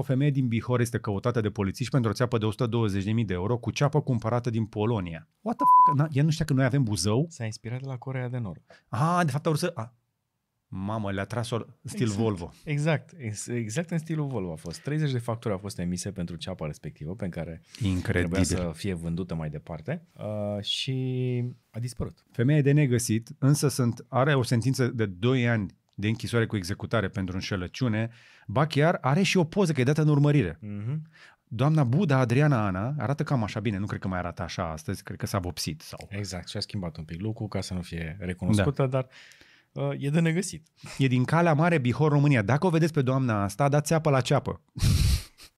o femeie din Bihor este căutată de polițiști pentru o țeapă de 120.000 de euro cu ceapă cumpărată din Polonia. What the fuck? Na, ea nu știa că noi avem Buzău? S-a inspirat de la Corea de Nord. Ah, de fapt au să... A. Mamă, le-a tras în stil exact, Volvo. Exact, exact în stilul Volvo a fost. 30 de facturi au fost emise pentru ceapa respectivă, pe care Incredibil. trebuia să fie vândută mai departe uh, și a dispărut. Femeia de negăsit, însă sunt, are o sentință de 2 ani de închisoare cu executare pentru înșelăciune, ba chiar are și o poză că e dată în urmărire. Uh-huh. Doamna Buda, Adriana Ana, arată cam așa bine, nu cred că mai arată așa astăzi, cred că s-a vopsit. Sau... Exact, și a schimbat un pic lucru ca să nu fie recunoscută, da. dar uh, e de negăsit. E din Calea Mare, Bihor, România. Dacă o vedeți pe doamna asta, dați apă la ceapă.